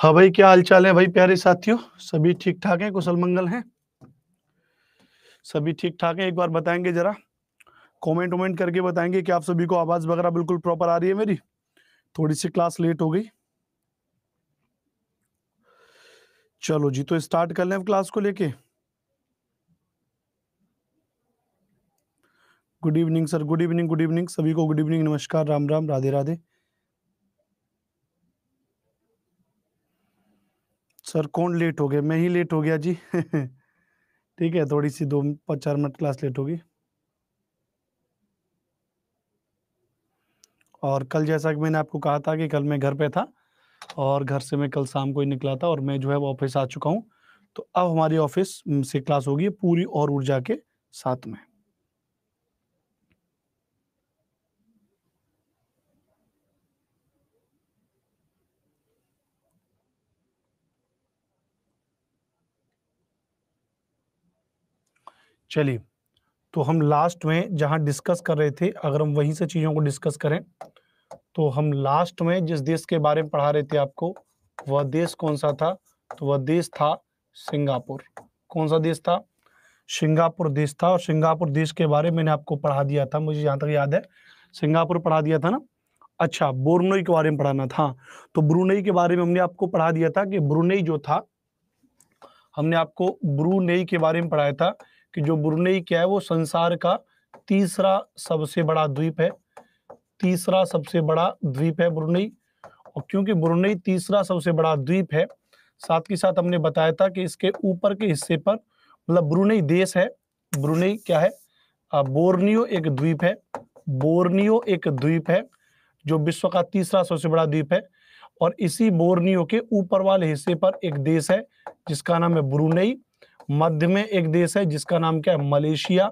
हाँ भाई क्या हालचाल है भाई प्यारे साथियों सभी ठीक ठाक हैं कुशल मंगल हैं सभी ठीक ठाक हैं एक बार बताएंगे जरा कमेंट वमेंट करके बताएंगे कि आप सभी को आवाज वगैरह बिल्कुल प्रॉपर आ रही है मेरी थोड़ी सी क्लास लेट हो गई चलो जी तो स्टार्ट कर लें क्लास को लेके good evening sir good evening good evening सभी को गुड इवनिंग नमस्कार राम राम राधे राधे सर कौन लेट हो गया मैं ही लेट हो गया जी ठीक है थोड़ी सी दो पाँच चार मिनट क्लास लेट होगी और कल जैसा कि मैंने आपको कहा था कि कल मैं घर पे था और घर से मैं कल शाम को ही निकला था और मैं जो है वो ऑफिस आ चुका हूँ तो अब हमारी ऑफिस से क्लास होगी पूरी और ऊर्जा के साथ में चलिए तो हम लास्ट में जहां डिस्कस कर रहे थे अगर हम वहीं से चीज़ों को डिस्कस करें तो हम लास्ट में जिस देश के बारे में पढ़ा रहे थे आपको वह देश कौन सा था तो वह देश था सिंगापुर कौन सा देश था सिंगापुर देश था और सिंगापुर देश के बारे में मैंने आपको पढ़ा दिया था मुझे यहाँ तक याद है सिंगापुर पढ़ा दिया था ना अच्छा बोर्नोई के बारे में पढ़ाना था तो ब्रुनई के बारे में हमने आपको पढ़ा दिया था कि ब्रुनई जो था हमने आपको ब्रुनई के बारे में पढ़ाया था कि जो बुरनेई क्या है वो संसार का तीसरा सबसे बड़ा द्वीप है तीसरा सबसे बड़ा द्वीप है बुरनेई और क्योंकि बुरनेई तीसरा सबसे बड़ा द्वीप है साथ ही साथ हमने बताया था कि इसके ऊपर के हिस्से पर मतलब ब्रुनेई देश है ब्रुनेई क्या है बोर्नियो एक द्वीप है बोर्नियो एक द्वीप है जो विश्व का तीसरा सबसे बड़ा द्वीप है और इसी बोर्नियो के ऊपर वाले हिस्से पर एक देश है जिसका नाम है ब्रुनेई मध्य में एक देश है जिसका नाम क्या है मलेशिया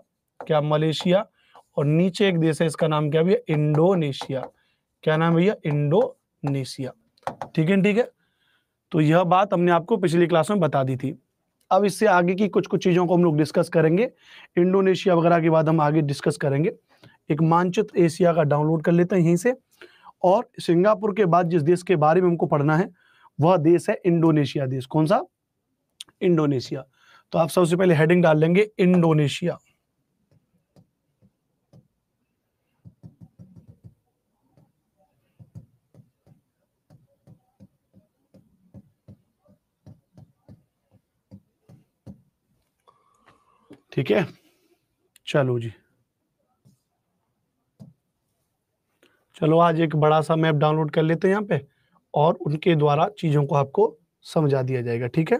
क्या मलेशिया और नीचे एक देश है इसका नाम क्या भैया इंडोनेशिया क्या नाम भैया इंडोनेशिया ठीक है ठीक है तो यह बात हमने आपको पिछली क्लास में बता दी थी अब इससे आगे की कुछ कुछ चीजों को हम लोग डिस्कस करेंगे इंडोनेशिया वगैरह के बाद हम आगे डिस्कस करेंगे एक मानचित्र एशिया का डाउनलोड कर लेते हैं यहीं से और सिंगापुर के बाद जिस देश के बारे में हमको पढ़ना है वह देश है इंडोनेशिया देश कौन सा इंडोनेशिया तो आप सबसे पहले हेडिंग डाल लेंगे इंडोनेशिया ठीक है चलो जी चलो आज एक बड़ा सा मैप डाउनलोड कर लेते हैं यहां पे और उनके द्वारा चीजों को आपको समझा दिया जाएगा ठीक है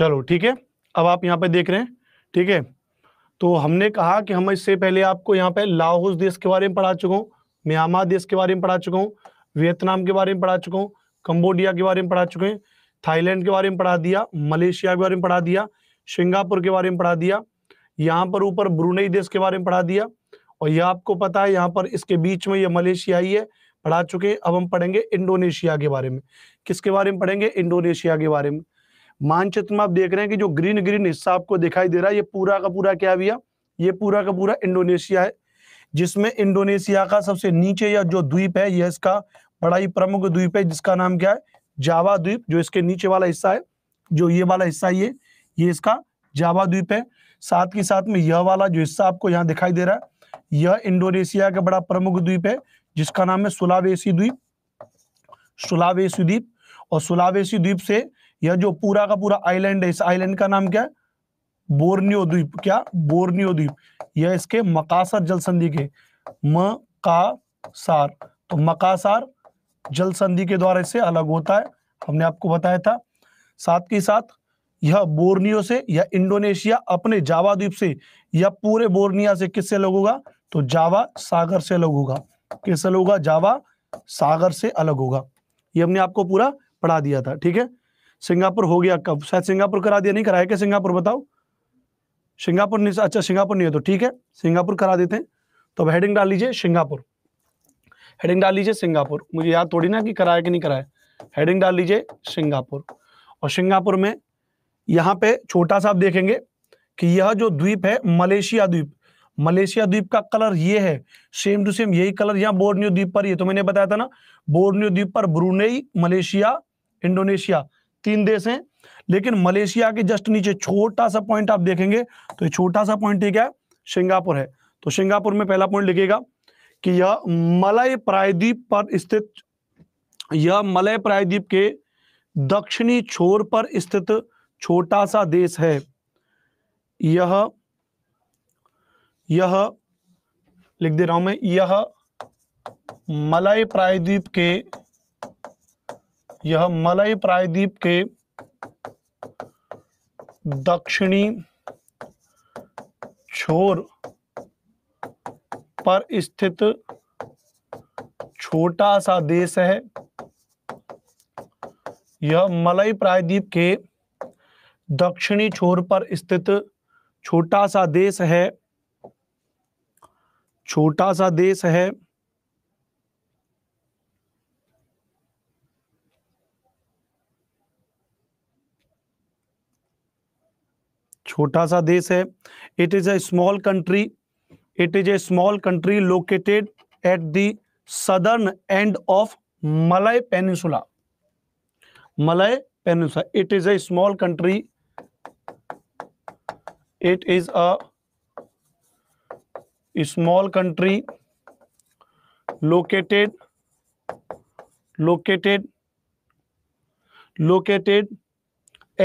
चलो ठीक है अब आप यहाँ पे देख रहे हैं ठीक है तो हमने कहा कि हम इससे पहले आपको यहाँ पे लाहौस देश के बारे में पढ़ा चुका हूँ म्यांमार देश के बारे में पढ़ा चुका हूँ वियतनाम के बारे में पढ़ा चुका हूँ कंबोडिया के बारे में पढ़ा चुके हैं थाईलैंड के बारे में पढ़ा दिया मलेशिया के बारे में पढ़ा दिया सिंगापुर के बारे में पढ़ा दिया यहाँ पर ऊपर ब्रुनई देश के बारे में पढ़ा दिया और यह आपको पता है यहाँ पर इसके बीच में यह मलेशिया ही है पढ़ा चुके हैं अब हम पढ़ेंगे इंडोनेशिया के बारे में किसके बारे में पढ़ेंगे इंडोनेशिया के बारे में मानचित्र में आप देख रहे हैं कि जो ग्रीन ग्रीन हिस्सा आपको दिखाई दे रहा है ये पूरा का पूरा क्या भैया ये पूरा का पूरा इंडोनेशिया है जिसमें इंडोनेशिया का सबसे नीचे या जो द्वीप है यह इसका बड़ा ही प्रमुख द्वीप है जिसका नाम क्या है जावा द्वीप जो इसके नीचे वाला हिस्सा है जो ये वाला हिस्सा ये ये इसका जावा द्वीप है साथ के साथ में यह वाला जो हिस्सा आपको यहाँ दिखाई दे रहा है यह इंडोनेशिया का बड़ा प्रमुख द्वीप है जिसका नाम है सुलावेसी द्वीप सुलावेसी द्वीप और सुलावेसी द्वीप से या जो पूरा का पूरा आइलैंड है इस आइलैंड का नाम क्या है बोर्नियो द्वीप क्या बोर्नियो द्वीप यह इसके मकासर जल संधि के सार तो मकासार जल संधि के द्वारा इससे अलग होता है हमने आपको बताया था साथ के साथ यह बोर्नियो से या इंडोनेशिया अपने जावा द्वीप से या पूरे बोर्निया से किससे अलग होगा तो जावा सागर से अलग होगा किससे अलग होगा जावा सागर से अलग होगा ये हमने आपको पूरा पढ़ा दिया था ठीक है सिंगापुर हो गया कब शायद सिंगापुर करा दिया नहीं कराया क्या सिंगापुर बताओ सिंगापुर नहीं अच्छा सिंगापुर नहीं है तो ठीक है सिंगापुर करा देते हैं तो अब हेडिंग डाल लीजिए सिंगापुर हेडिंग डाल लीजिए सिंगापुर मुझे याद थोड़ी ना कि कराया कि नहीं कराया हेडिंग डाल लीजिए सिंगापुर और सिंगापुर में यहाँ पे छोटा सा आप देखेंगे कि यह जो द्वीप है मलेशिया द्वीप मलेशिया द्वीप का कलर ये है सेम टू सेम यही कलर यहाँ बोर्नियो द्वीप पर ये तो मैंने बताया था ना बोर्नियो द्वीप पर ब्रुनेई मलेशिया इंडोनेशिया तीन देश हैं लेकिन मलेशिया के जस्ट नीचे छोटा सा पॉइंट आप देखेंगे तो ये छोटा सा पॉइंट ये क्या है सिंगापुर है तो सिंगापुर में पहला पॉइंट लिखेगा कि यह मलय प्रायद्वीप पर स्थित यह मलय प्रायद्वीप के दक्षिणी छोर पर स्थित छोटा सा देश है यह यह लिख दे रहा हूं मैं यह मलय प्रायद्वीप के यह मलय प्रायद्वीप के दक्षिणी छोर पर स्थित छोटा सा देश है यह मलय प्रायद्वीप के दक्षिणी छोर पर स्थित छोटा सा देश है छोटा सा देश है छोटा सा देश है it is a small country it is a small country located at the southern end of Malay peninsula Malay peninsula it is a small country it is a small country located located located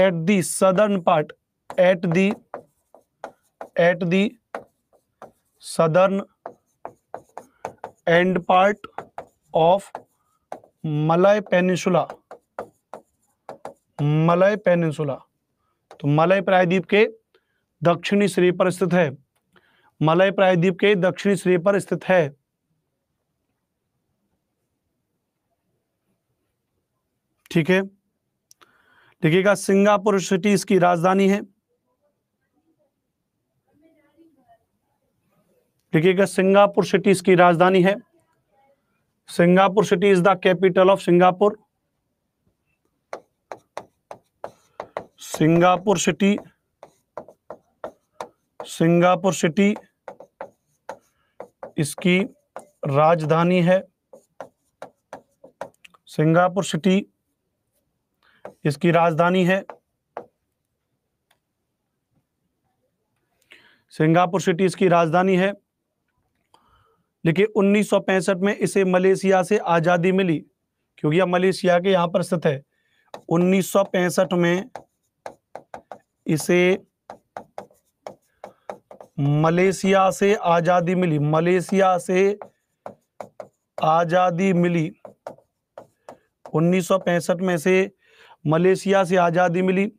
at the southern part at the at the southern end part of Malay peninsula Malay peninsula तो Malay प्रायद्वीप के दक्षिणी सिरे पर स्थित है Malay प्रायद्वीप के दक्षिणी सिरे पर स्थित है ठीक है देखिएगा सिंगापुर सिटी इसकी राजधानी है देखिएगा सिंगापुर सिटी इसकी राजधानी है Singapore city is the capital of Singapore Singapore city Singapore city इसकी राजधानी है सिंगापुर सिटी इसकी राजधानी है सिंगापुर सिटी इसकी राजधानी है लेकिन 1965 में इसे मलेशिया से आज़ादी मिली क्योंकि यह मलेशिया के यहां पर स्थित है 1965 में इसे मलेशिया से आज़ादी मिली मलेशिया से आज़ादी मिली 1965 में से मलेशिया से आज़ादी मिली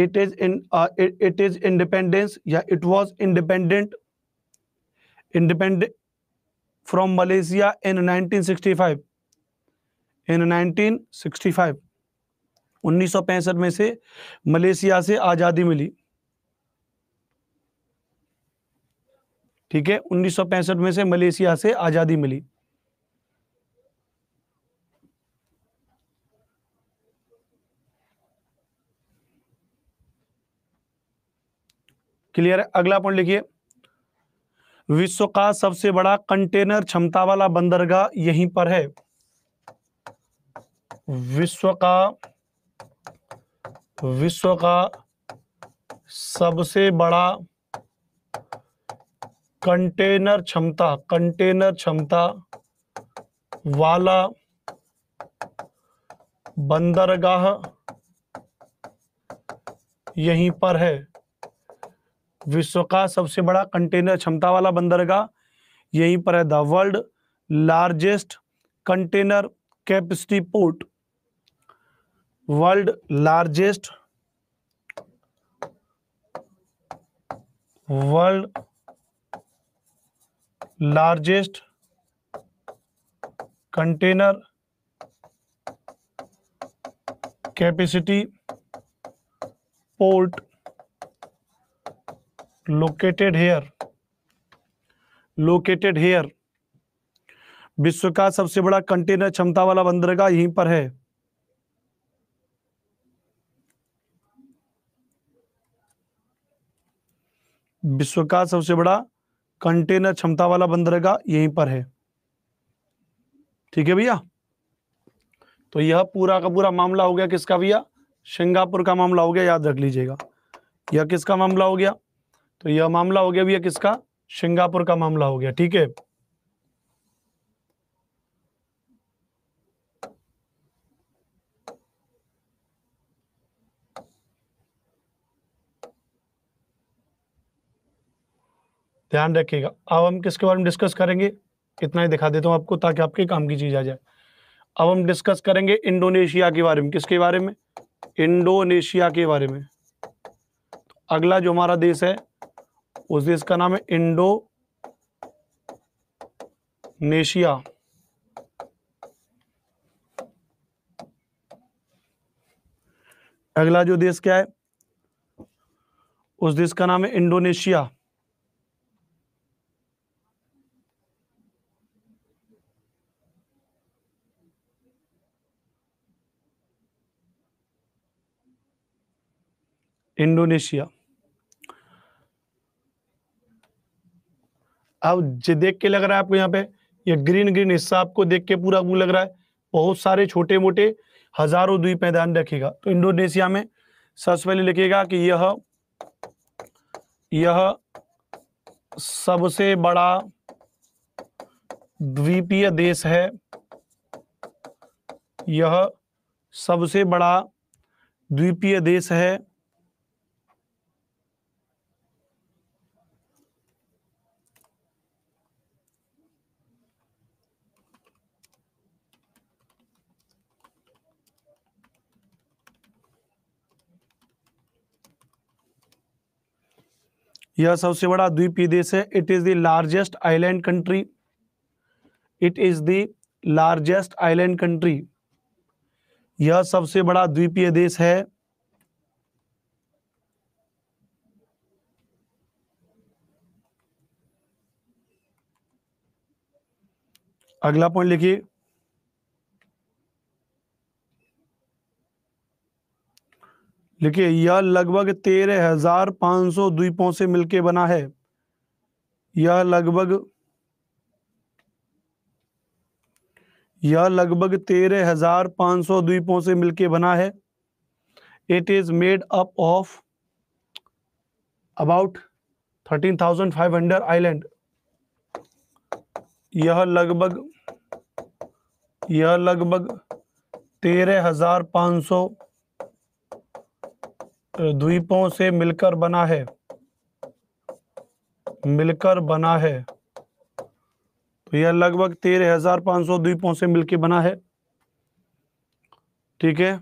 it is in it is independence या it was independent independent from Malaysia in nineteen sixty five in nineteen sixty five उन्नीस सौ पैंसठ में से मलेशिया से आजादी मिली ठीक है उन्नीस सौ पैंसठ में से मलेशिया से आजादी मिली क्लियर है अगला पॉइंट लिखिए विश्व का सबसे बड़ा कंटेनर क्षमता वाला बंदरगाह यहीं पर है विश्व का विश्व का सबसे बड़ा कंटेनर क्षमता कंटेनर क्षमता वाला बंदरगाह यहीं पर है विश्व का सबसे बड़ा कंटेनर क्षमता वाला बंदरगाह यहीं पर है the world largest container capacity port world largest world largest container capacity port located here located here विश्व का सबसे बड़ा कंटेनर क्षमता वाला बंदरगाह यहीं पर है विश्व का सबसे बड़ा कंटेनर क्षमता वाला बंदरगाह यहीं पर है ठीक है भैया तो यह पूरा का पूरा मामला हो गया किसका भैया सिंगापुर का मामला हो गया याद रख लीजिएगा यह किसका मामला हो गया तो यह मामला हो गया भैया किसका सिंगापुर का मामला हो गया ठीक है ध्यान रखिएगा अब हम किसके बारे में डिस्कस करेंगे इतना ही दिखा देता हूं आपको ताकि आपके काम की चीज आ जाए अब हम डिस्कस करेंगे इंडोनेशिया के बारे में किसके बारे में इंडोनेशिया के बारे में तो अगला जो हमारा देश है उस देश का नाम है इंडो नेशिया अगला जो देश क्या है उस देश का नाम है इंडोनेशिया इंडोनेशिया अब जो देख के लग रहा है आपको यहाँ पे ये ग्रीन ग्रीन हिस्सा आपको देख के पूरा वो लग रहा है बहुत सारे छोटे मोटे हजारों द्वीप मैदान रखेगा तो इंडोनेशिया में सबसे पहले लिखेगा कि यह यह सबसे बड़ा द्वीपीय देश है यह सबसे बड़ा द्वीपीय देश है यह सबसे बड़ा द्वीपीय देश है it is the largest island country it is the largest island country यह सबसे बड़ा द्वीपीय देश है अगला पॉइंट लिखिए देखिए यह लगभग तेरह हजार पाँच सौ द्वीपों से मिलकर बना है यह लगभग यह लगभग तेरह हजार पाँच सौ द्वीपों से मिलकर बना है it is made up of about thirteen thousand five hundred island यह लगभग यह लगभग तेरह हजार पाँच सौ द्वीपों से मिलकर बना है मिलकर बना है तो यह लगभग तेरह हजार पांच सौ द्वीपों से मिलकर बना है ठीक है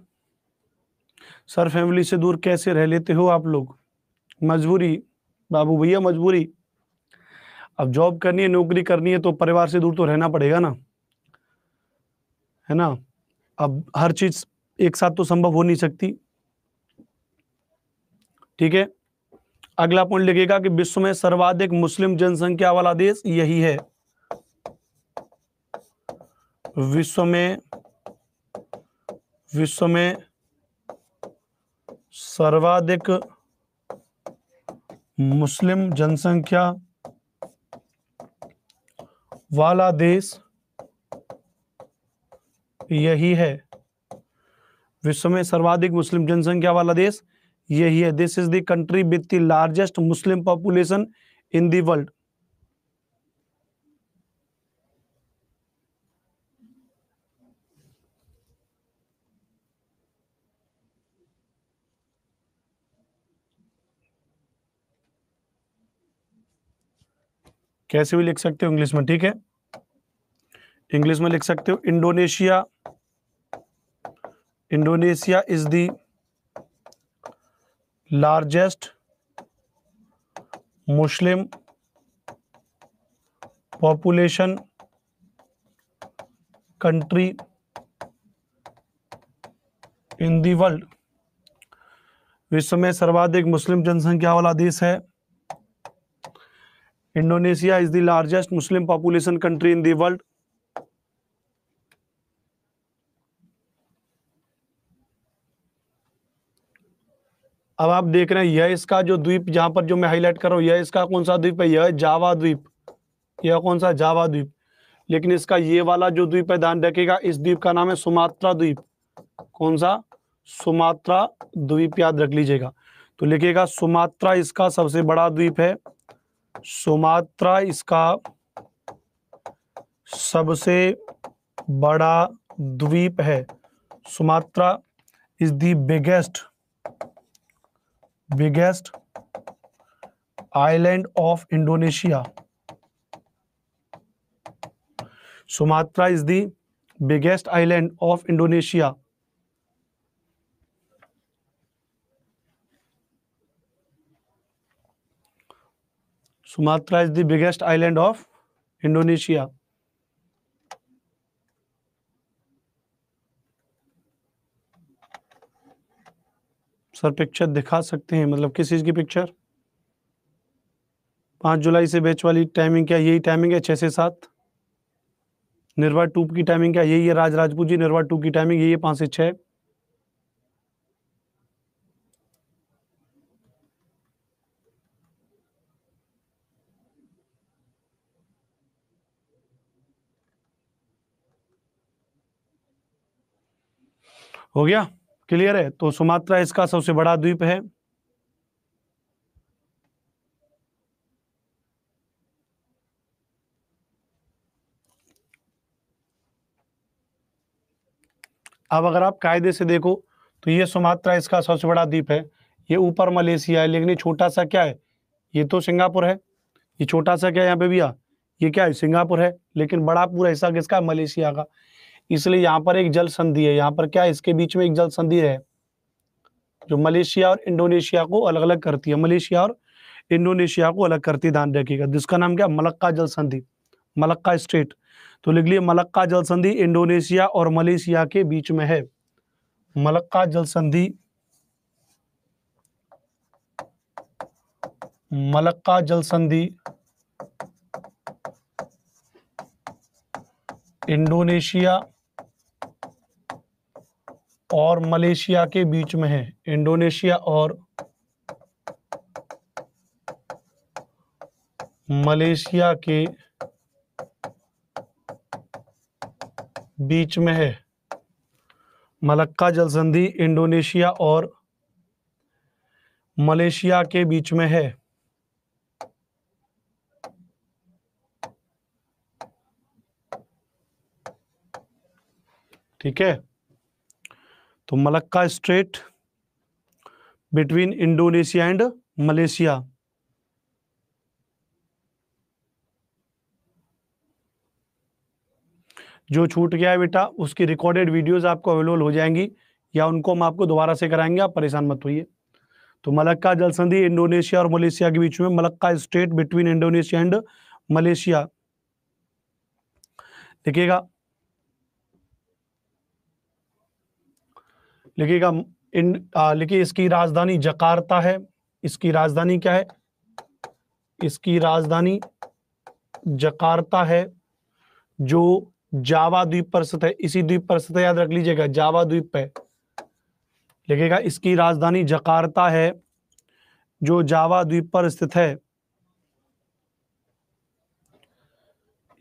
सर फैमिली से दूर कैसे रह लेते हो आप लोग मजबूरी बाबू भैया मजबूरी अब जॉब करनी है नौकरी करनी है तो परिवार से दूर तो रहना पड़ेगा ना है ना अब हर चीज एक साथ तो संभव हो नहीं सकती ठीक है अगला पॉइंट लिखेगा कि विश्व में सर्वाधिक मुस्लिम जनसंख्या वाला देश यही है विश्व में विश्व में सर्वाधिक मुस्लिम जनसंख्या वाला देश यही है विश्व में सर्वाधिक मुस्लिम जनसंख्या वाला देश यही है this is the country with the largest Muslim population in the world कैसे भी लिख सकते हो इंग्लिश में ठीक है इंग्लिश में लिख सकते हो Indonesia Indonesia is the largest Muslim population country in the world विश्व में सर्वाधिक मुस्लिम जनसंख्या वाला देश है Indonesia is the largest Muslim population country in the world अब आप देख रहे हैं यह इसका जो द्वीप जहां पर जो मैं हाईलाइट कर रहा हूँ यह इसका कौन सा द्वीप है यह जावा द्वीप यह कौन सा जावा द्वीप लेकिन इसका ये वाला जो द्वीप है ध्यान रखेगा इस द्वीप का नाम है सुमात्रा द्वीप कौन सा सुमात्रा द्वीप याद रख लीजिएगा तो लिखिएगा सुमात्रा इसका सबसे बड़ा द्वीप है सुमात्रा इसका सबसे बड़ा द्वीप है Sumatra is the biggest biggest island of Indonesia. Sumatra is the biggest island of Indonesia. Sumatra is the biggest island of Indonesia. Sir picture दिखा सकते हैं मतलब किस चीज़ की पिक्चर पाँच जुलाई से बेच वाली टाइमिंग क्या यही टाइमिंग है छः से सात निर्वा टू की टाइमिंग क्या यही है राज राजपूत जी निर्वा टू की टाइमिंग यही है पाँच से छः हो गया क्लियर है तो सुमात्रा इसका सबसे बड़ा द्वीप है अब अगर आप कायदे से देखो तो ये सुमात्रा इसका सबसे बड़ा द्वीप है ये ऊपर मलेशिया है लेकिन छोटा सा क्या है ये तो सिंगापुर है ये छोटा सा क्या है यहाँ पे भैया ये क्या है सिंगापुर है लेकिन बड़ा पूरा हिस्सा किसका मलेशिया का इसलिए यहाँ पर एक जल संधि है यहाँ पर क्या इसके बीच में एक जल संधि है जो मलेशिया और इंडोनेशिया को अलग अलग करती है मलेशिया और इंडोनेशिया को अलग करती है ध्यान रखिएगा जिसका नाम क्या मलक्का जल संधि मलक्का स्टेट तो लिख लिया मलक्का जल संधि इंडोनेशिया और मलेशिया के बीच में है मलक्का जल संधि मलक्का जल संधि इंडोनेशिया और मलेशिया के बीच में है इंडोनेशिया और मलेशिया के बीच में है मलक्का जलसंधि इंडोनेशिया और मलेशिया के बीच में है ठीक है तो Malacca strait between Indonesia and Malaysia जो छूट गया है बेटा उसकी रिकॉर्डेड वीडियोस आपको अवेलेबल हो जाएंगी या उनको हम आपको दोबारा से कराएंगे आप परेशान मत होइए तो मलक्का जल संधि इंडोनेशिया और मलेशिया के बीच में Malacca state between Indonesia and Malaysia देखिएगा लिखिएगा इन लिखिए इसकी राजधानी जकार्ता है इसकी राजधानी क्या है इसकी राजधानी जकार्ता है जो जावा द्वीप पर स्थित है इसी द्वीप पर स्थित याद रख लीजिएगा जावा द्वीप पे लिखेगा इसकी राजधानी जकार्ता है जो जावा द्वीप पर स्थित है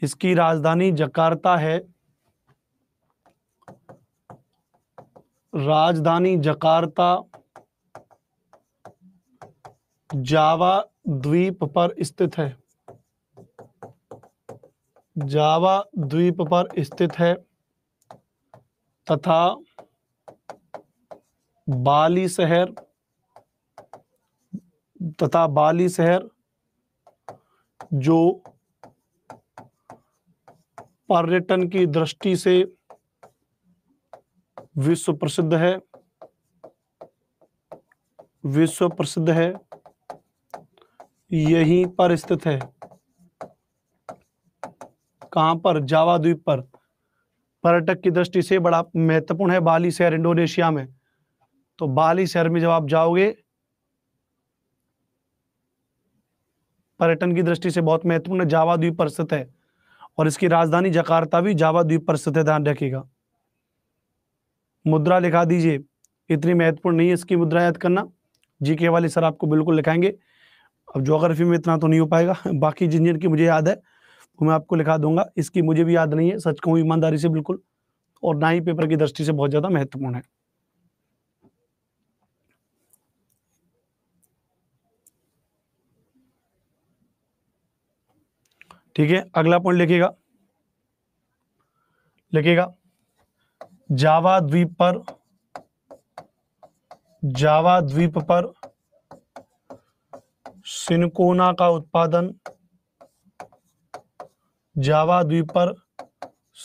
इसकी राजधानी जकार्ता है राजधानी जकार्ता जावा द्वीप पर स्थित है जावा द्वीप पर स्थित है तथा बाली शहर तथा बाली शहर जो पर्यटन की दृष्टि से विश्व प्रसिद्ध है विश्व प्रसिद्ध है यहीं पर स्थित है कहां पर जावा द्वीप पर पर्यटक की दृष्टि से बड़ा महत्वपूर्ण है बाली शहर इंडोनेशिया में तो बाली शहर में जब आप जाओगे पर्यटन की दृष्टि से बहुत महत्वपूर्ण जावा द्वीप पर स्थित है और इसकी राजधानी जकार्ता भी जावा द्वीप पर स्थित है ध्यान रखिएगा मुद्रा लिखा दीजिए इतनी महत्वपूर्ण नहीं है इसकी मुद्रा याद करना जी के वाले सर आपको बिल्कुल लिखाएंगे अब जोग्राफी में इतना तो नहीं हो पाएगा बाकी जिन जिन की मुझे याद है वो मैं आपको लिखा दूंगा इसकी मुझे भी याद नहीं है सच कहूँ ईमानदारी से बिल्कुल और ना ही पेपर की दृष्टि से बहुत ज़्यादा महत्वपूर्ण है ठीक है अगला पॉइंट लिखेगा लिखेगा जावा द्वीप पर जावा द्वीप पर सिनकोना का उत्पादन जावा द्वीप पर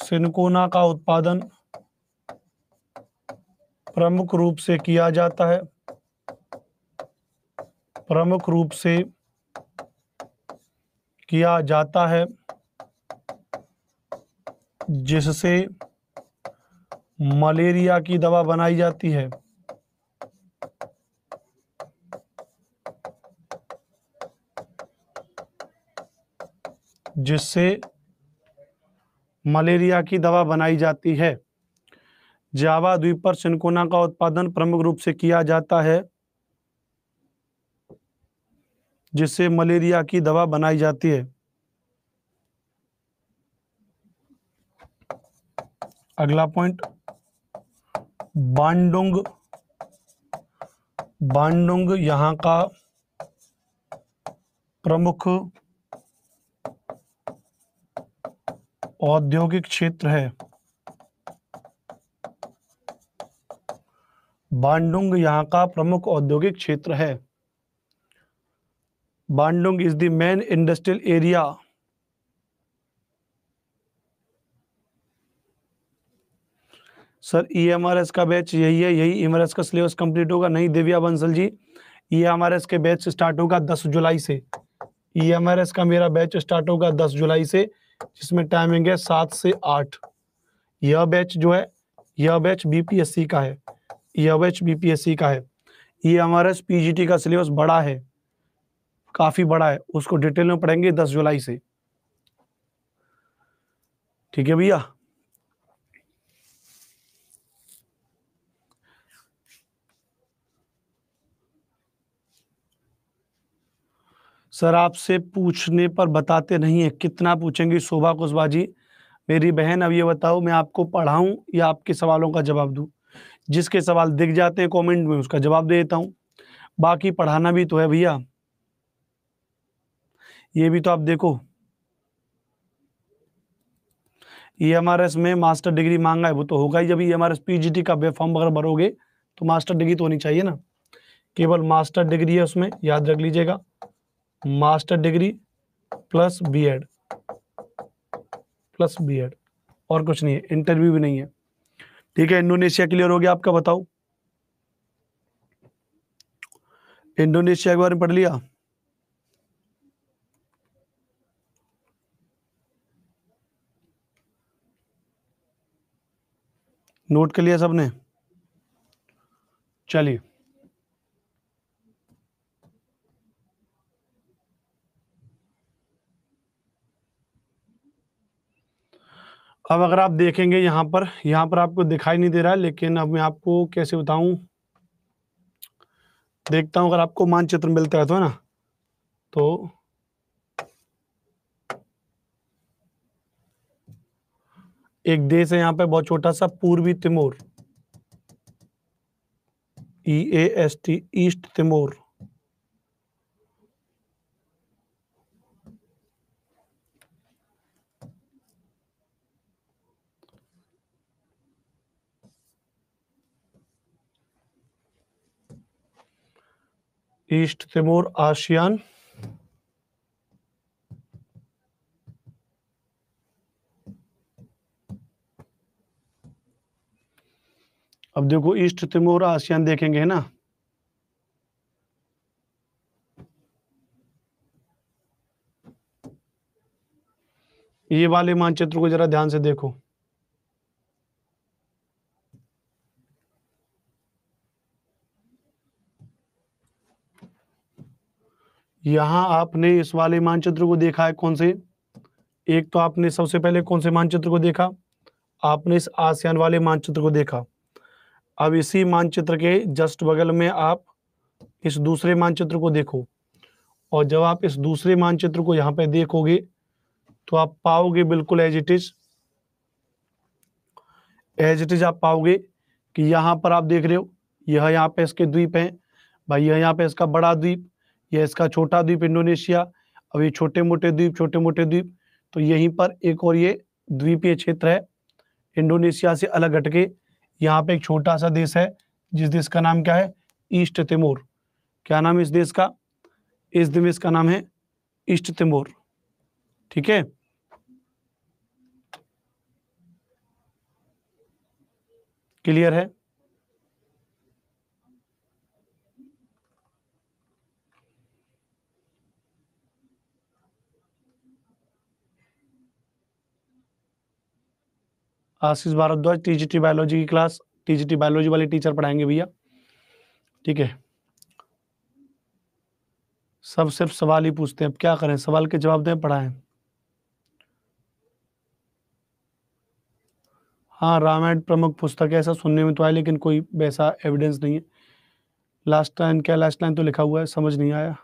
सिनकोना का उत्पादन प्रमुख रूप से किया जाता है प्रमुख रूप से किया जाता है जिससे मलेरिया की दवा बनाई जाती है जिससे मलेरिया की दवा बनाई जाती है जावा द्वीप पर सिनकोना का उत्पादन प्रमुख रूप से किया जाता है जिससे मलेरिया की दवा बनाई जाती है अगला पॉइंट बांडुंग बांडुंग यहां का प्रमुख औद्योगिक क्षेत्र है बांडुंग यहां का प्रमुख औद्योगिक क्षेत्र है Bandung is the main industrial area sir E M R S का बैच यही है यही एम आर एस का सिलेबस कंप्लीट होगा नहीं देविया Bansal ji E M R S के बैच स्टार्ट होगा दस जुलाई से ई एम आर एस का मेरा बैच स्टार्ट होगा दस जुलाई से जिसमें टाइमिंग है सात से आठ यह बैच जो है यह बैच बीपीएससी का है यह बैच बीपीएससी का है पी जी टी का सिलेबस बड़ा है काफी बड़ा है उसको डिटेल में पढ़ेंगे दस जुलाई से ठीक है भैया सर आपसे पूछने पर बताते नहीं है कितना पूछेंगी शोभा कुशबाजी मेरी बहन अब ये बताओ मैं आपको पढ़ाऊँ या आपके सवालों का जवाब दूँ जिसके सवाल दिख जाते हैं कमेंट में उसका जवाब दे देता हूँ बाकी पढ़ाना भी तो है भैया ये भी तो आप देखो ई एम आर एस में मास्टर डिग्री मांगा है वो तो होगा ही जब E M R S P G T का फॉर्म अगर भरोगे तो मास्टर डिग्री तो होनी चाहिए ना केवल मास्टर डिग्री है उसमें याद रख लीजिएगा master degree plus BEd plus BEd और कुछ नहीं है इंटरव्यू भी नहीं है ठीक है इंडोनेशिया क्लियर हो गया आपका बताओ इंडोनेशिया के बारे में पढ़ लिया नोट कर लिया सबने चलिए अब अगर आप देखेंगे यहाँ पर यहाँ पर आपको दिखाई नहीं दे रहा है लेकिन अब मैं आपको कैसे बताऊं देखता हूं अगर आपको मानचित्र मिलता है तो है ना तो एक देश है यहाँ पे बहुत छोटा सा पूर्वी Timor E A S T East Timor East Timor ASEAN अब देखो ईस्ट तिमोर आसियान देखेंगे है ना ये वाले मानचित्र को जरा ध्यान से देखो यहां आपने इस वाले मानचित्र को देखा है कौन से एक तो आपने सबसे पहले कौन से मानचित्र को देखा आपने इस आसियान वाले मानचित्र को देखा अब इसी मानचित्र के जस्ट बगल में आप इस दूसरे मानचित्र को देखो और जब आप इस दूसरे मानचित्र को यहाँ पे देखोगे तो आप पाओगे बिल्कुल as it is as it is आप पाओगे कि यहां पर आप देख रहे हो यह यहाँ पे इसके द्वीप हैं भाई यह यहाँ पे इसका बड़ा द्वीप यह इसका छोटा द्वीप इंडोनेशिया अब ये छोटे मोटे द्वीप छोटे मोटे द्वीप तो यहीं पर एक और ये द्वीपीय क्षेत्र है इंडोनेशिया से अलग हटके यहाँ पे एक छोटा सा देश है जिस देश का नाम क्या है ईस्ट तिमोर क्या नाम है इस देश का इस देश का नाम है ईस्ट तिमोर ठीक है क्लियर है आशीष भारद्वाज टीजीटी बायोलॉजी की क्लास टीजीटी बायोलॉजी वाले टीचर पढ़ाएंगे भैया ठीक है सब सिर्फ सवाल ही पूछते हैं अब क्या करें सवाल के जवाब दें पढ़ाएं हाँ रामायण प्रमुख पुस्तक है ऐसा सुनने में तो आया लेकिन कोई वैसा एविडेंस नहीं है लास्ट टाइम क्या लास्ट टाइम तो लिखा हुआ है समझ नहीं आया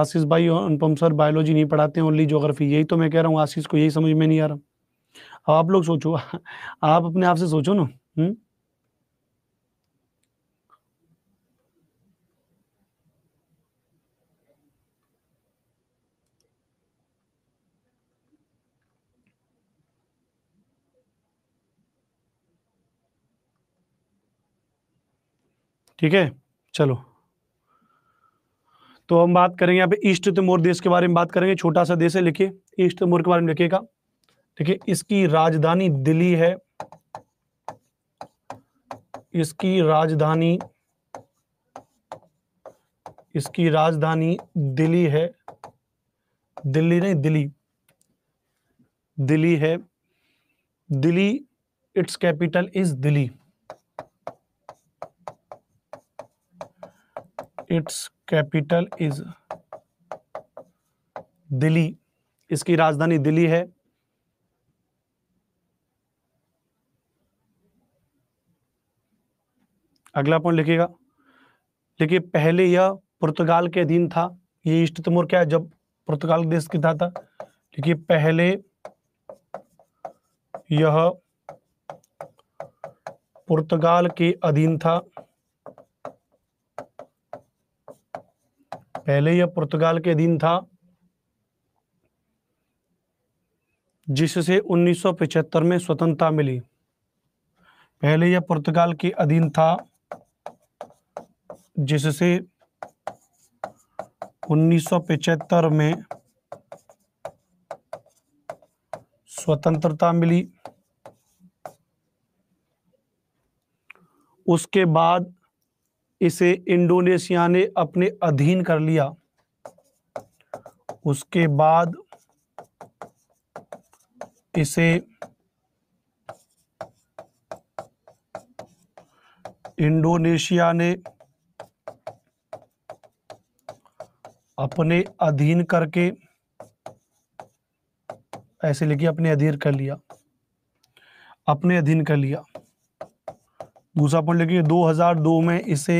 आशीष भाई अनुपम सर बायोलॉजी नहीं पढ़ाते ओनली जोग्राफी यही तो मैं कह रहा हूँ आशीष को यही समझ में नहीं आ रहा अब आप लोग सोचो आप अपने आप से सोचो ना हम्म? ठीक है चलो तो हम बात करेंगे यहाँ पे ईस्ट तिमोर तो देश के बारे में बात करेंगे छोटा सा देश है लिखिए ईस्ट तिमोर के बारे में लिखिएगा है इसकी राजधानी दिल्ली है इसकी राजधानी इसकी राजधानी दिल्ली है दिल्ली नहीं दिल्ली दिल्ली है Delhi it's capital is Delhi it's capital is Delhi इसकी राजधानी दिल्ली है अगला पॉइंट लिखिएगा देखिए पहले यह पुर्तगाल के अधीन था ये ईस्ट तिमोर क्या है जब पुर्तगाल देश की था था देखिए पहले यह पुर्तगाल के अधीन था पहले यह पुर्तगाल के अधीन था जिससे 1975 में स्वतंत्रता मिली पहले यह पुर्तगाल के अधीन था जिससे 1975 में स्वतंत्रता मिली उसके बाद इसे इंडोनेशिया ने अपने अधीन कर लिया उसके बाद इसे इंडोनेशिया ने अपने अधीन करके ऐसे लिखिए अपने अधीन कर लिया अपने अधीन कर लिया दूसरा पॉइंट लिखिए 2002 में इसे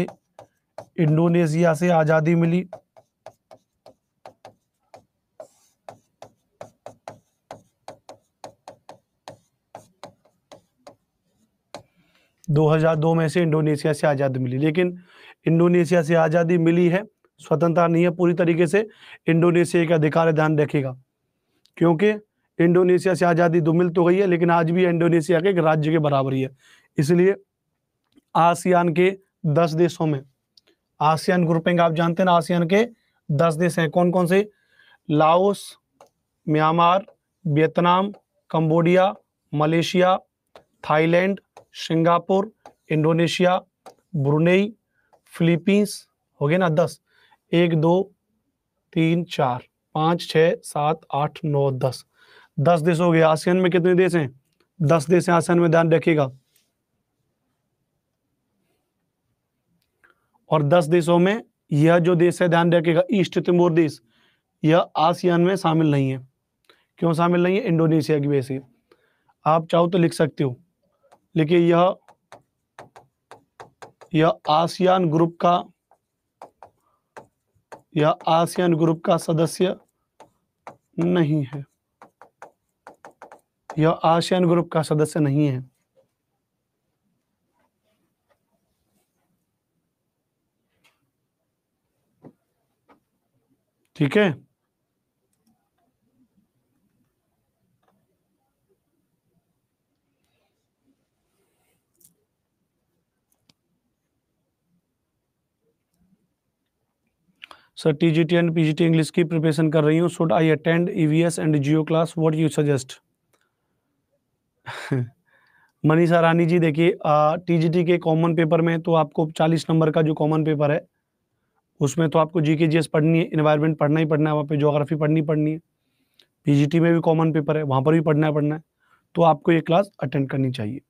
इंडोनेशिया से आजादी मिली दो हजार दो में से इंडोनेशिया से आज़ादी मिली लेकिन इंडोनेशिया से आज़ादी मिली है स्वतंत्रता नहीं है पूरी तरीके से इंडोनेशिया का अधिकार ध्यान रखेगा क्योंकि इंडोनेशिया से आज़ादी तो मिल तो गई है लेकिन आज भी इंडोनेशिया के एक राज्य के बराबर ही है इसलिए आसियान के दस देशों में आसियान ग्रुपिंग आप जानते हैं आसियान के दस देश हैं कौन कौन से Laos Myanmar Vietnam Cambodia Malaysia Thailand Singapore Indonesia Brunei Philippines हो गए ना दस एक दो तीन चार पाँच छः सात आठ नौ दस दस देश हो गए आसियान में कितने देश हैं दस देश हैं आसियान में ध्यान रखिएगा और दस देशों में यह जो देश है ध्यान रखेगा ईस्ट तिमोर देश यह आसियान में शामिल नहीं है क्यों शामिल नहीं है इंडोनेशिया की वजह से आप चाहो तो लिख सकते हो लेकिन यह यह आसियान ग्रुप का यह आसियान ग्रुप का सदस्य नहीं है यह आसियान ग्रुप का सदस्य नहीं है ठीक है sir TGT and PGT English की प्रिपरेशन कर रही हूँ should I attend EVS and geo class what you suggest Manisha Rani ji देखिए टीजीटी के कॉमन पेपर में तो आपको 40 नंबर का जो कॉमन पेपर है उसमें तो आपको जीके जीएस पढ़नी है इन्वायरमेंट पढ़ना ही पढ़ना है वहाँ पर ज्योग्राफी पढ़नी पढ़नी है पीजीटी में भी कॉमन पेपर है वहाँ पर भी पढ़ना है पढ़ना है तो आपको ये क्लास अटेंड करनी चाहिए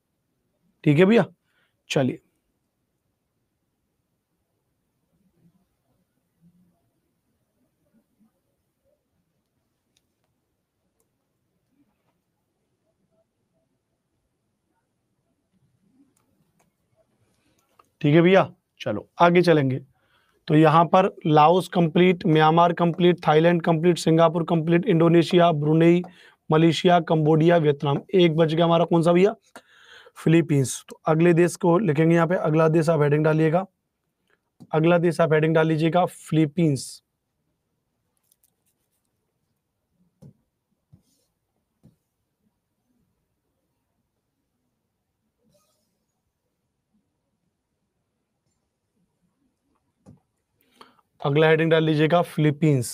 ठीक है भैया चलिए ठीक है भैया चलो आगे चलेंगे तो यहाँ पर Laos complete Myanmar complete Thailand complete Singapore complete Indonesia Brunei Malaysia Cambodia Vietnam एक बज गया हमारा कौन सा भैया फिलीपींस तो अगले देश को लिखेंगे यहाँ पे अगला देश आप हेडिंग डालिएगा अगला देश आप हेडिंग डाल लीजिएगा फिलीपींस अगला हेडिंग डाल लीजिएगा फिलीपींस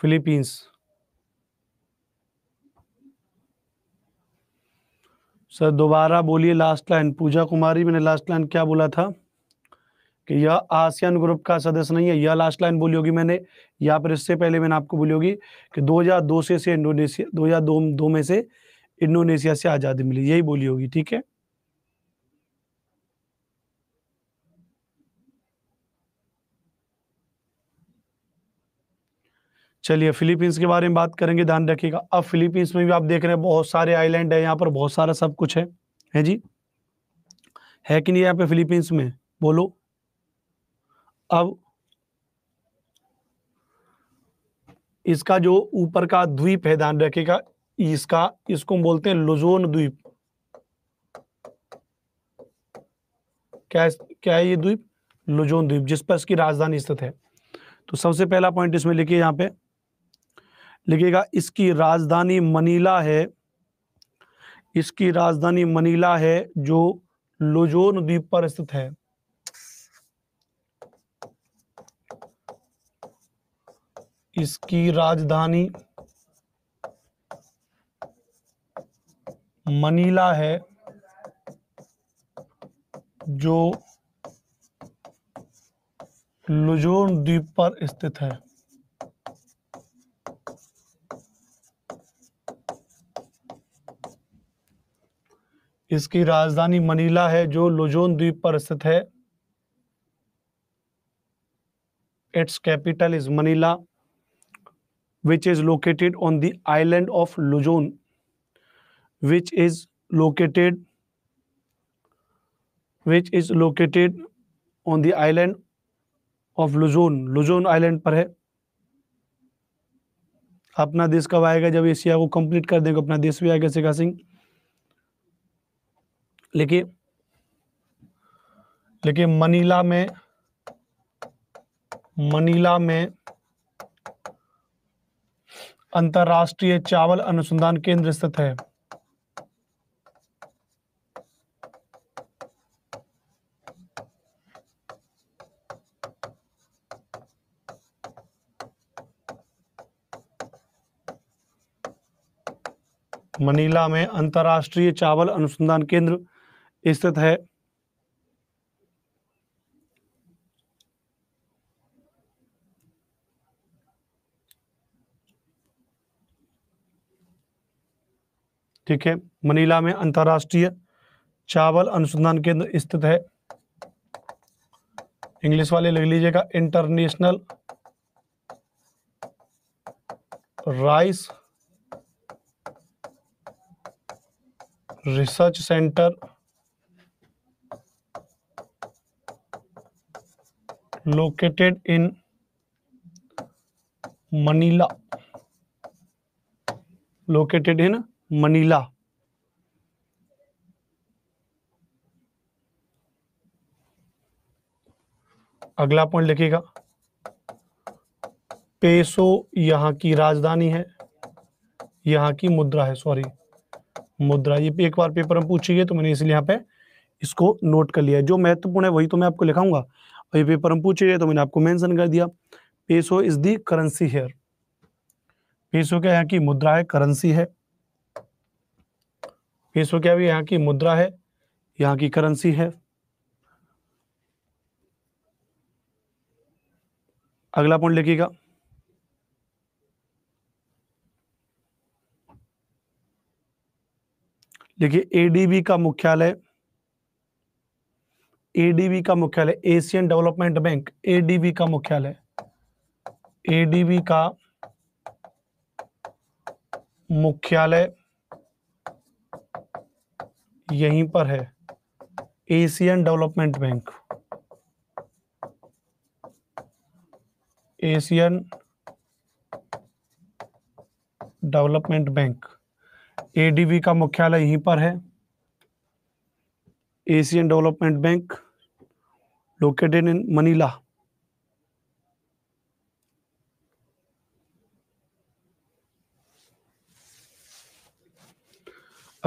फिलीपींस सर दोबारा बोलिए लास्ट लाइन पूजा कुमारी मैंने लास्ट लाइन क्या बोला था कि यह आसियान ग्रुप का सदस्य नहीं है यह लास्ट लाइन बोली होगी मैंने या फिर इससे पहले मैंने आपको बोली होगी कि 2002 से से इंडोनेशिया 2002 में से इंडोनेशिया से आज़ादी मिली यही बोली होगी ठीक है चलिए फिलीपींस के बारे में बात करेंगे ध्यान रखिएगा अब फिलीपींस में भी आप देख रहे हैं बहुत सारे आइलैंड है यहाँ पर बहुत सारा सब कुछ है है जी है कि नहीं यहाँ पे फिलीपींस में बोलो अब इसका जो ऊपर का द्वीप है ध्यान रखिएगा इसका इसको हम बोलते हैं लुजोन द्वीप क्या क्या है ये द्वीप लुजोन द्वीप जिस पर इसकी राजधानी स्थित है तो सबसे पहला पॉइंट इसमें लिखिए यहाँ पे लिखेगा इसकी राजधानी मनीला है इसकी राजधानी मनीला है जो लोजोन द्वीप पर स्थित है इसकी राजधानी मनीला है जो लुजोन द्वीप पर स्थित है इसकी राजधानी मनीला है जो लुजोन द्वीप पर स्थित है it's capital is Manila which is located on the island of Luzon which is located which is located on the island of Luzon Luzon island पर है अपना देश कब आएगा जब एशिया को कंप्लीट कर देंगे अपना देश भी आएगा शेखा सिंह लेकिन लेकिन मनीला में मनीला में अंतर्राष्ट्रीय चावल अनुसंधान केंद्र स्थित है मनीला में अंतर्राष्ट्रीय चावल अनुसंधान केंद्र स्थित है ठीक है मनीला में अंतरराष्ट्रीय चावल अनुसंधान केंद्र स्थित है इंग्लिश वाले लिख लीजिएगा international rice research centre located in Manila. Located in Manila. अगला पॉइंट लिखिएगा पेसो यहां की राजधानी है यहां की मुद्रा है सॉरी मुद्रा ये एक बार पेपर में पूछिए तो मैंने इसलिए यहां पे इसको नोट कर लिया जो महत्वपूर्ण है वही तो मैं आपको लिखाऊंगा और ये पेपर हम पूछे गए तो मैंने आपको मेंशन कर दिया peso is the currency here peso क्या यहाँ की मुद्रा है करेंसी है पेसो क्या भी यहाँ की मुद्रा है यहाँ की करेंसी है अगला पॉइंट लिखिएगा देखिए एडीबी का मुख्यालय एडीबी का मुख्यालय एशियन डेवलपमेंट बैंक एडीबी का मुख्यालय एडीबी का मुख्यालय यहीं पर है Asian Development Bank Asian Development Bank ADB का मुख्यालय यहीं पर है Asian Development Bank located in Manila.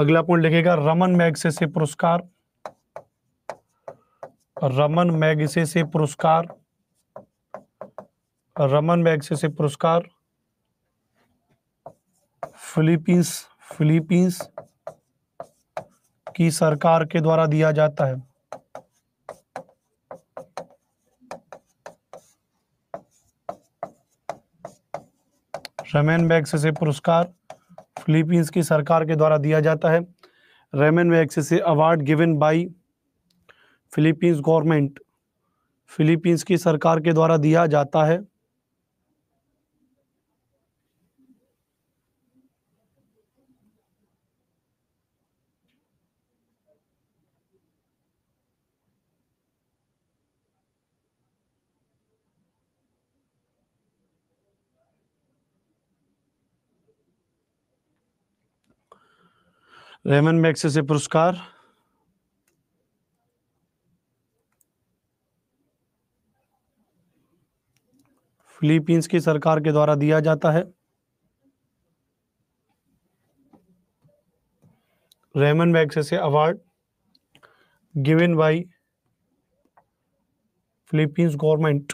अगला पॉइंट लिखेगा रमन से पुरस्कार रमन से पुरस्कार रमन से पुरस्कार फिलीपींस फिलीपींस की सरकार के द्वारा दिया जाता है रेमेन वैक्स से पुरस्कार फिलीपींस की सरकार के द्वारा दिया जाता है रेमेन वैक्स से award given by Philippines government फिलीपींस की सरकार के द्वारा दिया जाता है रेमन मैक्से से पुरस्कार फिलीपींस की सरकार के द्वारा दिया जाता है रेमन से award given by Philippines government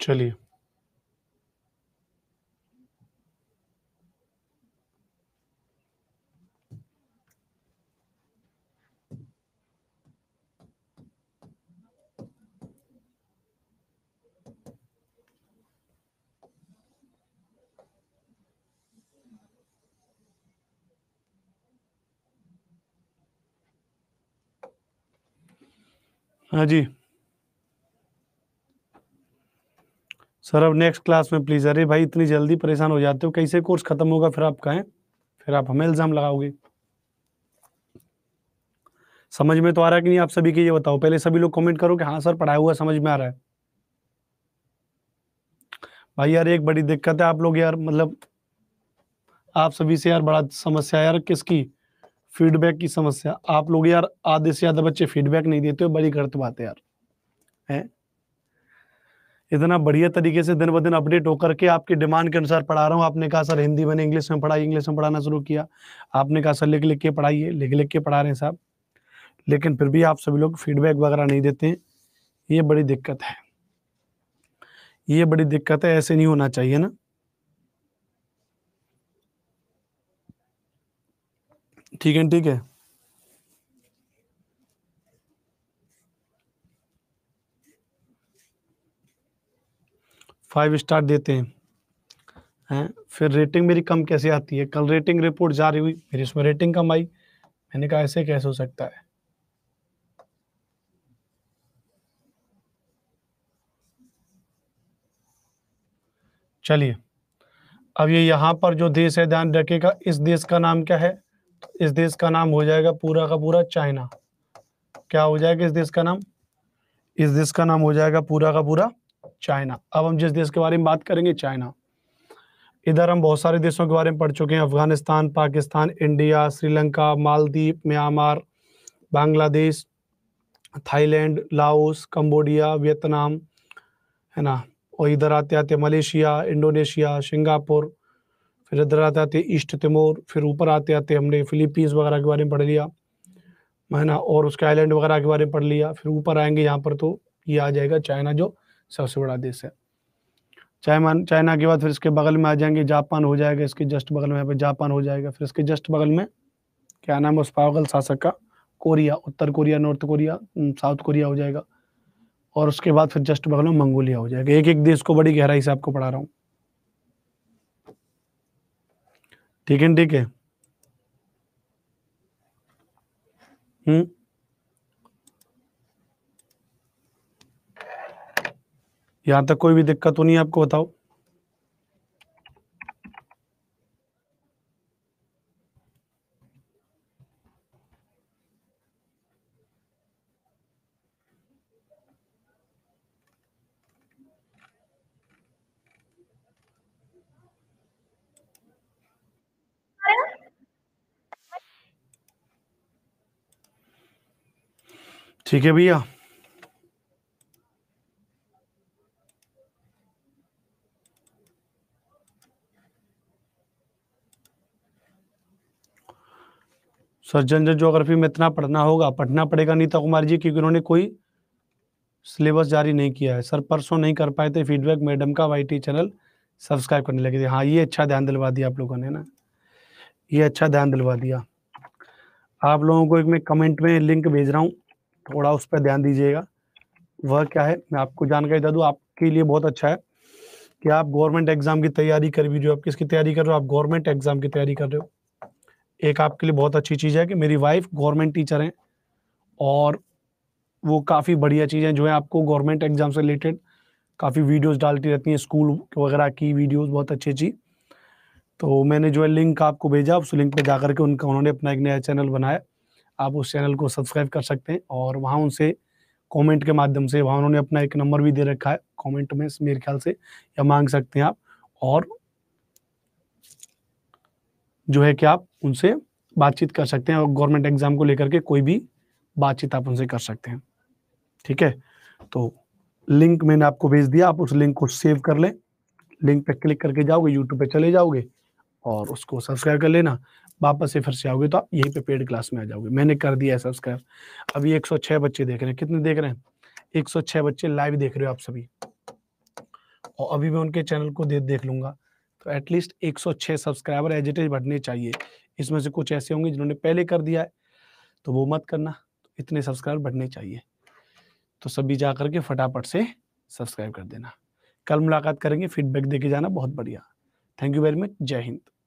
चलिए हाँ जी सर अब नेक्स्ट क्लास में प्लीज अरे भाई इतनी जल्दी परेशान हो जाते हो कैसे कोर्स खत्म होगा फिर आप कहें फिर आप हमें इल्जाम लगाओगे समझ में तो आ रहा है कि नहीं आप सभी के ये बताओ पहले सभी लोग कमेंट करो कि हाँ सर पढ़ाया हुआ समझ में आ रहा है भाई यार एक बड़ी दिक्कत है आप लोग यार मतलब आप सभी से यार बड़ा समस्या यार किसकी फीडबैक की समस्या आप लोग यार आधे से ज्यादा बच्चे फीडबैक नहीं देते हो बड़ी गलत बात है यार है इतना बढ़िया तरीके से दिन ब दिन अपडेट होकर के आपकी डिमांड के अनुसार पढ़ा रहा हूँ आपने कहा सर हिंदी मैंने इंग्लिश में पढ़ाई इंग्लिश में पढ़ाना शुरू किया आपने कहा सर लिख लिख के पढ़ाइए लिख लिख के पढ़ा रहे हैं साहब लेकिन फिर भी आप सभी लोग फीडबैक वगैरह नहीं देते हैं ये बड़ी दिक्कत है ये बड़ी दिक्कत है ऐसे नहीं होना चाहिए ना ठीक है ठीक है फाइव स्टार देते हैं हैं फिर रेटिंग मेरी कम कैसे आती है कल रेटिंग रिपोर्ट जारी हुई मेरी उसमें रेटिंग कम आई मैंने कहा ऐसे कैसे हो सकता है चलिए अब ये यहाँ पर जो देश है ध्यान रखेगा इस देश का नाम क्या है तो इस देश का नाम हो जाएगा पूरा का पूरा चाइना क्या हो जाएगा इस देश का नाम इस देश का नाम हो जाएगा पूरा का पूरा चाइना अब हम जिस देश के बारे में बात करेंगे चाइना इधर हम बहुत सारे देशों के बारे में पढ़ चुके हैं Afghanistan Pakistan India Sri Lanka Maldives Myanmar Bangladesh Thailand Laos Cambodia Vietnam है ना और इधर आते आते मलेशिया इंडोनेशिया सिंगापुर फिर इधर आते आते ईस्ट तिमोर फिर ऊपर आते आते हमने फिलीपींस वगैरह के बारे में पढ़ लिया है ना और उसके आइलैंड वगैरह के बारे में पढ़ लिया फिर ऊपर आएंगे यहाँ पर तो ये आ जाएगा चाइना जो सबसे बड़ा देश है चाइना के बाद फिर इसके बगल में आ जाएंगे जापान हो जाएगा इसके जस्ट बगल में जापान हो जाएगा फिर इसके जस्ट बगल में क्या नाम है उस पागल शासक का कोरिया उत्तर Korea North Korea South Korea हो जाएगा और उसके बाद फिर जस्ट बगल में मंगोलिया हो जाएगा एक एक देश को बड़ी गहराई से आपको पढ़ा रहा हूँ ठीक है ठीक है हम्म यहां तक कोई भी दिक्कत होनी तो नहीं आपको बताओ ठीक है भैया सर जनरल जोग्राफी में इतना पढ़ना होगा पढ़ना पड़ेगा नीता कुमार जी क्योंकि उन्होंने कोई सिलेबस जारी नहीं किया है सर परसों नहीं कर पाए थे फीडबैक मैडम का वाई चैनल सब्सक्राइब करने लगे थे हाँ ये अच्छा ध्यान दिलवा दिया आप लोगों ने ना ये अच्छा ध्यान दिलवा दिया आप लोगों को एक मैं कमेंट में लिंक भेज रहा हूँ थोड़ा उस पर ध्यान दीजिएगा वह क्या है मैं आपको जानकारी दे दूँ आपके लिए बहुत अच्छा है कि आप गवर्नमेंट एग्जाम की तैयारी कर भी रहे हो आप किसकी तैयारी कर रहे हो आप गवर्नमेंट एग्जाम की तैयारी कर रहे हो एक आपके लिए बहुत अच्छी चीज़ है कि मेरी वाइफ गवर्नमेंट टीचर हैं और वो काफ़ी बढ़िया चीज़ है जो है आपको गवर्नमेंट एग्ज़ाम से रिलेटेड काफ़ी वीडियोस डालती रहती हैं स्कूल वगैरह की वीडियोस बहुत अच्छी अच्छी तो मैंने जो है लिंक आपको भेजा उस लिंक पर जा करके उनका उन्होंने अपना एक नया चैनल बनाया आप उस चैनल को सब्सक्राइब कर सकते हैं और वहाँ उनसे कमेंट के माध्यम से वहाँ उन्होंने अपना एक नंबर भी दे रखा है कमेंट में मेरे ख्याल से या मांग सकते हैं आप और जो है कि आप उनसे बातचीत कर सकते हैं और गवर्नमेंट एग्जाम को लेकर के कोई भी बातचीत आप उनसे कर सकते हैं ठीक है तो लिंक मैंने आपको भेज दिया आप उस लिंक को सेव कर लें लिंक पे क्लिक करके जाओगे यूट्यूब पे चले जाओगे और उसको सब्सक्राइब कर लेना वापस से फिर से आओगे तो आप यहीं पे पेड क्लास में आ जाओगे मैंने कर दिया है सब्सक्राइब अभी 106 बच्चे देख रहे हैं कितने देख रहे हैं 106 बच्चे लाइव देख रहे हो आप सभी और अभी मैं उनके चैनल को दे देख लूंगा तो at least 106 subscriber as it is बढ़ने चाहिए इसमें से कुछ ऐसे होंगे जिन्होंने पहले कर दिया है तो वो मत करना तो इतने सब्सक्राइबर बढ़ने चाहिए तो सभी जा करके फटाफट से सब्सक्राइब कर देना कल मुलाकात करेंगे फीडबैक देके जाना बहुत बढ़िया थैंक यू वेरी मच जय हिंद